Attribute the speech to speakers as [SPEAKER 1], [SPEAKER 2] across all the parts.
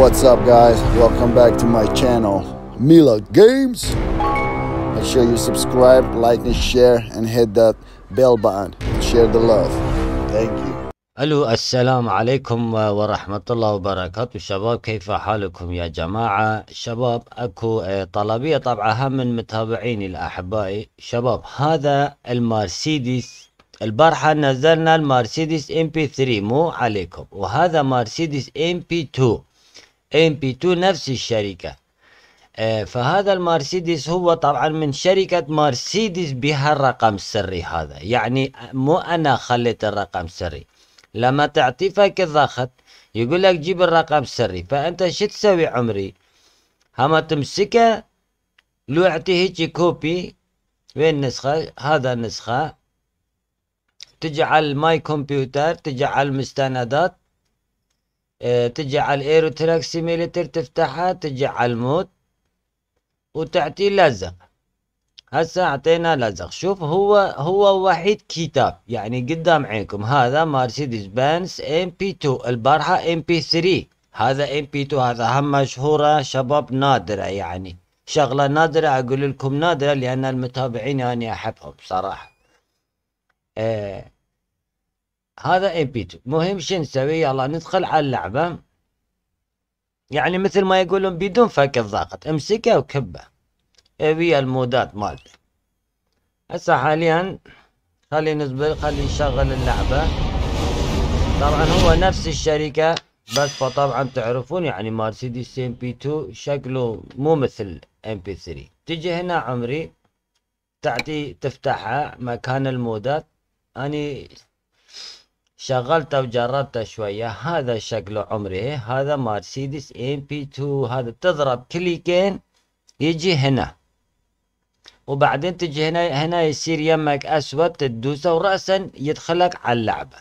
[SPEAKER 1] What's up guys? Welcome back to my channel, Mila Games. Make sure you subscribe, like and share and hit that bell button share the love. Thank you. الو السلام عليكم ورحمة الله وبركاته شباب كيف حالكم يا جماعة شباب اكو طلبية طبعا هم من متابعيني الاحبائي شباب هذا المرسيدس البارحة نزلنا المرسيدس ام بي 3 مو عليكم وهذا مرسيدس ام بي 2 ام بي 2 نفس الشركة آه، فهذا المرسيدس هو طبعا من شركة مرسيدس بها الرقم السري هذا يعني مو أنا خليت الرقم السري لما تعطي فك الضغط يقول لك جيب الرقم السري فأنت شو تسوي عمري هما تمسكه لو اعطي هيك كوبي وين النسخة هذا النسخة تجعل ماي كمبيوتر تجعل مستندات إيه، تجي على الايروتراكسيميلتر تفتحها تجي على الموت وتعطي لزق هسا اعطينا لزق شوف هو هو وحيد كتاب يعني قدام عينكم هذا مرسيدس بنز ام بي 2 البارحة ام بي 3 هذا ام بي 2 هذا هم مشهورة شباب نادرة يعني شغلة نادرة اقول لكم نادرة لان المتابعين انا يعني احبهم بصراحة آه هذا ام بي 2 مهم شو نسوي يلا ندخل على اللعبه يعني مثل ما يقولون بدون فك الضغط امسكه وكبه ابي المودات مالته هسه حاليا خلي نزبل خلي نشغل اللعبه طبعا هو نفس الشركه بس طبعا تعرفون يعني مرسيدس ام بي 2 شكله مو مثل ام بي 3 تجي هنا عمري تعطي تفتحها مكان المودات اني يعني شغلته وجربته شوية هذا شكل عمري هذا مرسيدس ام بي 2 هذا تضرب كليكين يجي هنا وبعدين تجي هنا هنا يصير يمك اسود تدوسه وراسا يدخلك على اللعبة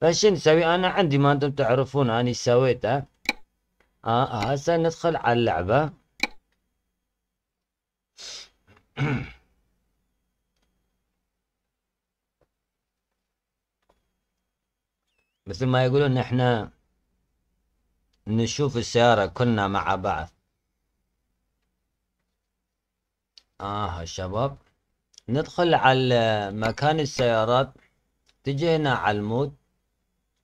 [SPEAKER 1] فش نسوي انا عندي ما انتم تعرفون اني سويته اه هسه آه، ندخل على اللعبة مثل ما يقولون احنا نشوف السيارة كلنا مع بعض آه شباب ندخل على مكان السيارات تجينا على المود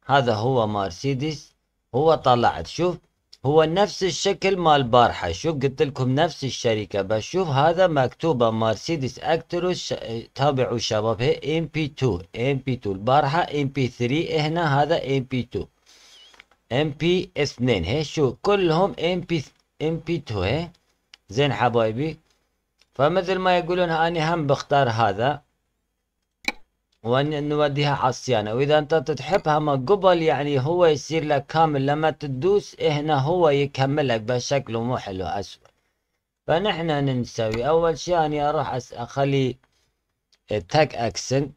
[SPEAKER 1] هذا هو مرسيدس هو طلعت شوف هو نفس الشكل مال البارحة شوف قلت لكم نفس الشركة بس شوف هذا مكتوبة مرسيدس اكتروس تابعوا شباب هي ام بي 2 ام بي 2 البارحة ام بي 3 هنا هذا ام بي 2 ام بي 2 هي شو كلهم ام بي ام بي 2 هي زين حبايبي فمثل ما يقولون اني هم بختار هذا وان نوديها على الصيانه واذا انت تحبها من قبل يعني هو يصير لك كامل لما تدوس هنا هو يكمل لك بس شكله مو حلو اسود فنحن نسوي اول شيء اني اروح اخلي التاك اكسن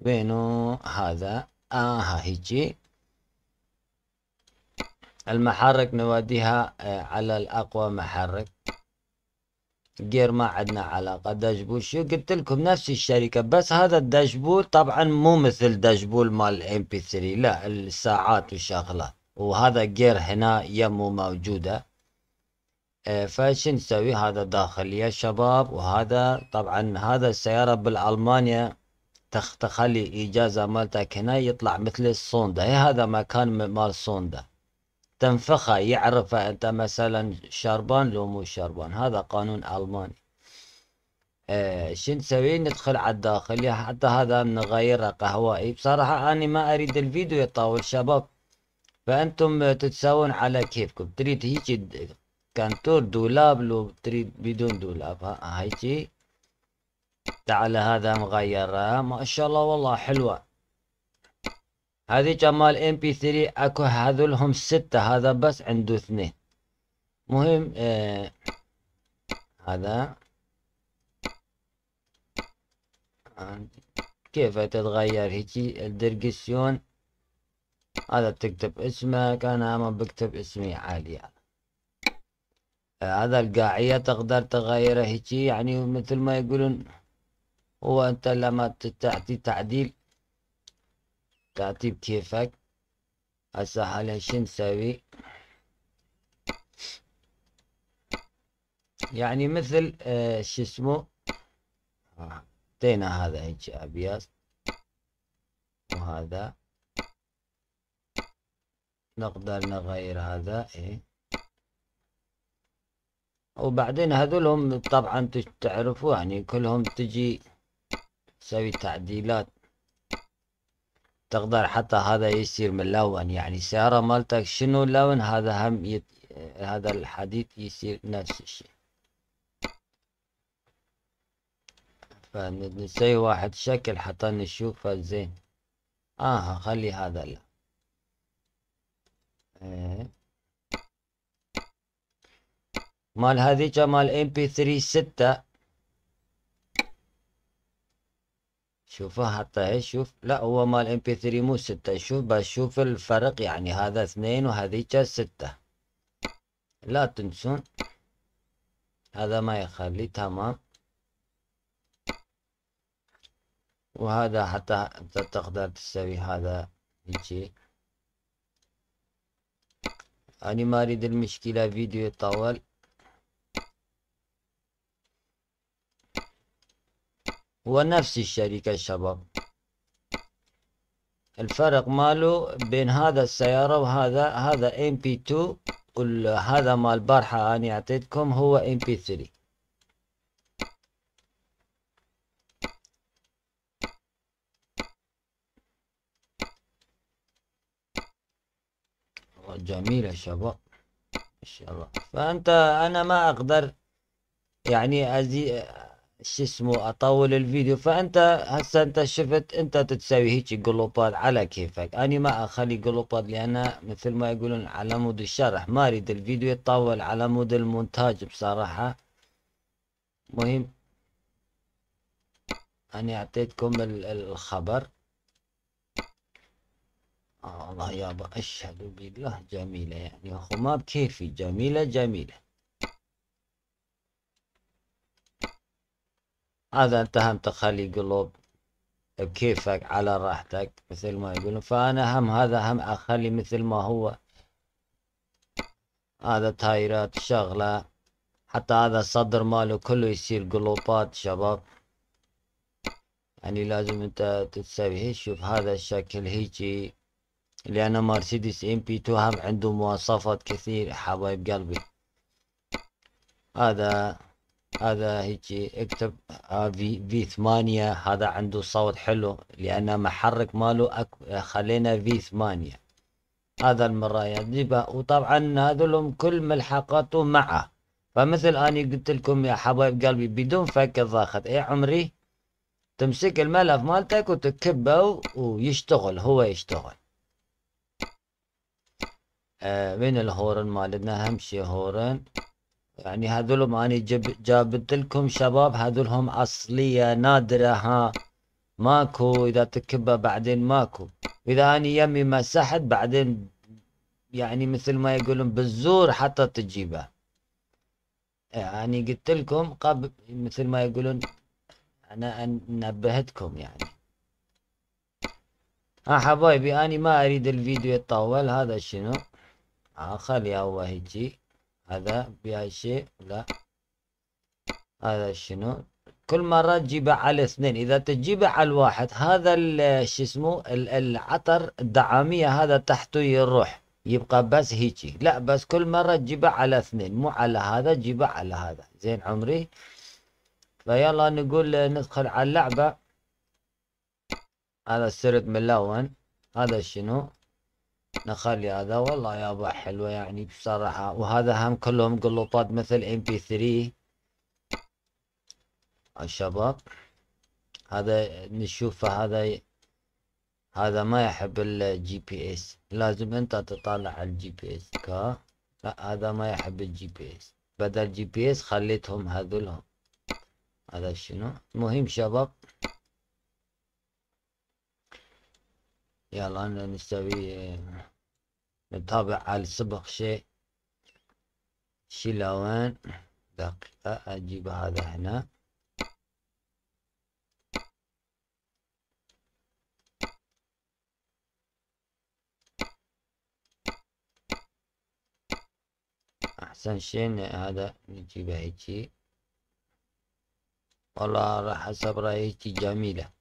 [SPEAKER 1] بينو هذا اه هيجي المحرك نوديها آه، على الاقوى محرك غير ما عندنا علاقة داشبول شو قلت لكم نفس الشركة بس هذا الداشبول طبعا مو مثل داشبول مال ام بي 3 لا الساعات والشغلات وهذا غير هنا يمو موجودة آه، فش نسوي هذا داخل يا شباب وهذا طبعا هذا السيارة بالألمانيا تخلي إجازة مالتك هنا يطلع مثل الصوندا إيه، هذا مكان مال الصوندا تنفخه يعرف انت مثلا شربان لو مو شربان هذا قانون الماني آه شو نسوي ندخل على الداخل حتى هذا نغيره قهوائي بصراحة أنا ما أريد الفيديو يطول شباب فأنتم تتساوون على كيفكم تريد هيك كانتور دولاب لو تريد بدون دولاب هيجي تعال هذا مغيره ما شاء الله والله حلوة هذي جمال ام بي 3 اكو هذول هم ستة هذا بس عنده اثنين مهم آه هذا كيف تتغير هيجي الدرجسيون هذا بتكتب اسمك انا ما بكتب اسمي عالية آه، هذا القاعية تقدر تغيره هيجي يعني مثل ما يقولون هو انت لما تعطي تعديل تعطي بكيفك هسا حاليا شو نسوي يعني مثل آه شو اسمه حطينا آه، هذا هيك ابيض وهذا نقدر نغير هذا ايه وبعدين هذولهم طبعا تعرفوا يعني كلهم تجي تسوي تعديلات تقدر حتى هذا يصير ملون يعني السيارة مالتك شنو لون هذا هم يت... هذا الحديد يصير نفس الشيء فنسوي واحد شكل حتى نشوفه زين اه خلي هذا لا إيه. مال هذيك مال ام بي 3 6 شوفه حتى هي شوف لا هو مال ام بي 3 مو ستة شوف بس شوف الفرق يعني هذا اثنين وهذيك ستة لا تنسون هذا ما يخلي تمام وهذا حتى انت تقدر تسوي هذا هيجي أنا ما أريد المشكلة فيديو يطول ونفس الشركة الشباب الفرق ماله بين هذا السيارة وهذا هذا MP2 هذا مال البارحة أنا أعطيتكم هو MP3 جميلة يا شباب ما شاء الله فأنت أنا ما أقدر يعني شو اسمه اطول الفيديو فانت هسه انت شفت انت تسوي هيك جلوبات على كيفك انا ما اخلي جلوبات لان مثل ما يقولون على مود الشرح ما اريد الفيديو يتطول على مود المونتاج بصراحة مهم انا اعطيتكم الخبر آه، الله يابا اشهد بالله جميلة يعني اخو ما بكيفي جميلة جميلة هذا انت هم تخلي قلوب بكيفك على راحتك مثل ما يقولون فانا هم هذا هم اخلي مثل ما هو هذا تايرات شغلة حتى هذا الصدر ماله كله يصير قلوبات شباب يعني لازم انت تسوي هيك شوف هذا الشكل هيجي لأن مرسيدس ام بي 2 هم عنده مواصفات كثير حبايب قلبي هذا هذا هيك اكتب في في 8 هذا عنده صوت حلو لان محرك ماله أك... خلينا في 8 هذا المرايا وطبعا هذولهم كل ملحقاته معه فمثل اني قلت لكم يا حبايب قلبي بدون فك الضاغط اي عمري تمسك الملف مالتك وتكبه ويشتغل هو يشتغل آه من الهورن مالتنا اهم شي هورن يعني هذول ما أنا جابت لكم شباب هذول هم أصلية نادرة ها ماكو إذا تكبه بعدين ماكو إذا أنا يمي مسحت بعدين يعني مثل ما يقولون بالزور حتى تجيبه يعني قلت لكم قبل مثل ما يقولون أنا نبهتكم يعني ها حبايبي أنا ما أريد الفيديو يتطول هذا شنو خلي هو هيجي هذا شيء لا هذا شنو كل مرة تجيبه على اثنين إذا تجيبه على الواحد هذا شو اسمه العطر الدعامية هذا تحته يروح يبقى بس هيجي لا بس كل مرة تجيبه على اثنين مو على هذا تجيبه على هذا زين عمري فيلا نقول ندخل على اللعبة هذا السرد ملون هذا شنو نخلي هذا والله يابا حلوة يعني بصراحة وهذا هم كلهم قلوطات مثل ام بي ثري الشباب هذا نشوفه هذا هذا ما يحب الجي بي اس لازم انت تطالع الجي بي اس كا لا هذا ما يحب الجي بي اس بدل جي بي اس خليتهم هذولهم هذا شنو مهم شباب يلا انا نسوي نتابع على السبق شيء شلون دقيقة اجيب هذا هنا احسن شيء هذا نجيبه هيجي والله راح حسب رأيتي جميلة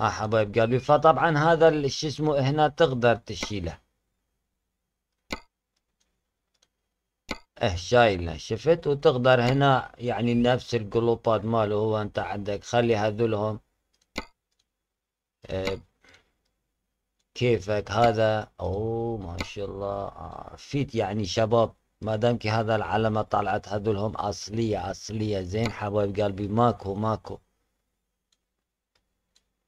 [SPEAKER 1] آه حبايب قلبي فطبعا هذا الشي اسمه هنا تقدر تشيله اه شايله شفت وتقدر هنا يعني نفس القلوبات ماله هو انت عندك خلي هذولهم اه كيفك هذا او ما شاء الله آه، فيت يعني شباب ما دامك هذا العلامة طلعت هذولهم اصلية اصلية زين حبايب قلبي ماكو ماكو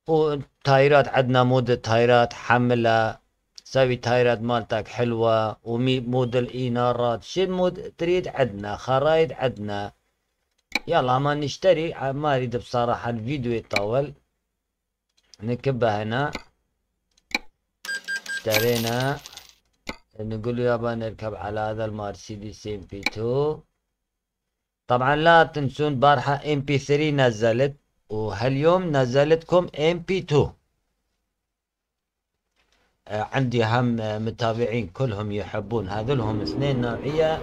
[SPEAKER 1] وتايرات عندنا مود تايرات حملة سوي تايرات مالتك حلوة ومي مود الإنارات شو مود تريد عندنا خرايط عندنا يلا ما نشتري ما اريد بصراحة الفيديو يطول نكبها هنا اشترينا نقول يابا نركب على هذا المرسيدس ام بي 2 طبعا لا تنسون بارحة ام بي 3 نزلت وهاليوم نزلتكم ام بي 2 عندي هم آه، متابعين كلهم يحبون هذولهم اثنين نوعية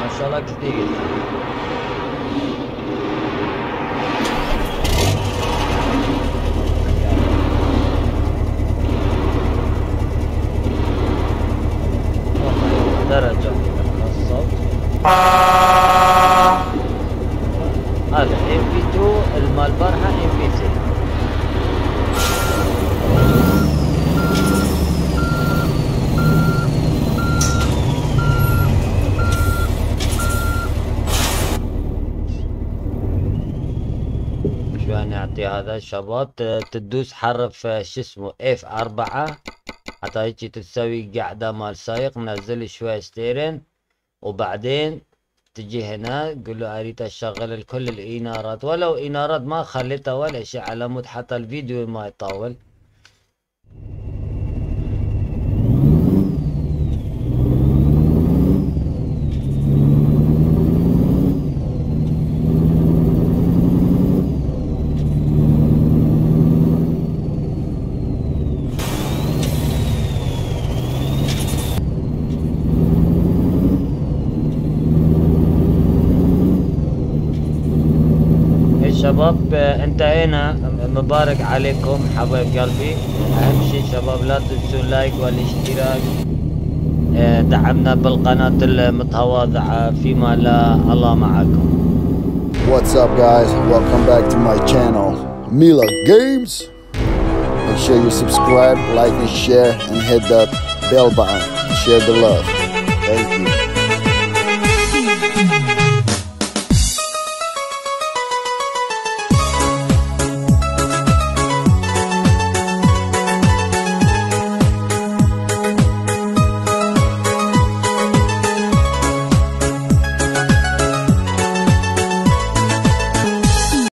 [SPEAKER 1] ما شاء الله جديد درجة من الصوت هذا شباب تدوس حرف شو اسمه اف أربعة حتى هيجي تسوي قاعدة مال سايق نزل شوية ستيرن وبعدين تجي هنا تقول له اريد اشغل الكل الانارات ولو انارات ما خليتها ولا شيء على مود حتى الفيديو ما يطول شباب انتهينا مبارك عليكم حبايب قلبي اهم شيء شباب لا تنسوا اللايك والاشتراك دعمنا بالقناة المتواضعة فيما لا الله معكم What's up guys? Welcome back to my channel Mila Games Make sure you subscribe, like and share and hit that bell button share the love. Thank you.